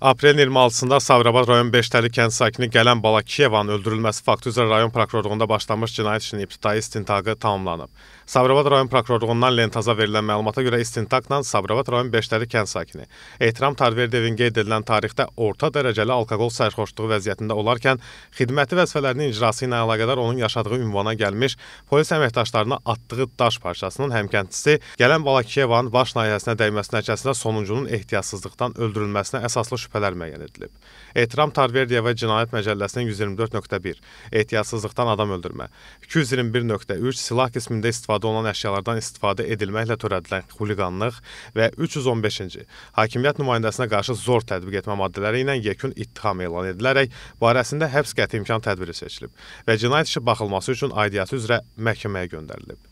Aprelin 26-da Savrabad rayon Beştəli kənd sakini Gələn Bala Kiyevanın öldürülməsi faktı üzrə rayon prokurorluğunda başlanmış cinayət işinin ibtidai istintaqı tamamlanıb. Savrabad rayon prokurorluğundan Lentaza verilən məlumata görə istintaqla Savrabad rayon Beştəli kənd sakini Ehtiram Tarverdevin qeyd edilən tarixdə orta dərəcəli alkoqol sərxoşluğu vəziyyətində olarkən xidməti vəzifələrinin icrası ilə əlaqədar onun yaşadığı ünvana gəlmiş polis əməkdaşlarına atdığı daş parçasının həmkəndisi Gələn Bala Kiyevanın baş nahiyəsinə dəyməsi nəticəsində sonuncunun ehtiyatsızlıqdan öldürülməsinə əsaslı şübhələr müəyyən edilib. Ehtiram Tarverdiyevə Cinayət Məcəlləsinin 124.1 ehtiyatsızlıqdan adam öldürmə, 221.3 silah qismində istifadə olunan əşyalardan istifadə edilməklə törədilən xuliqanlıq və 315-ci hakimiyyət nümayəndəsinə qarşı zor tətbiq etmə maddələri ilə yekun ittiham elan edilərək barəsində həbs qəti imkan tədbiri seçilib və cinayət işi baxılması üçün aidiyyatı üzrə məhkəməyə göndərilib.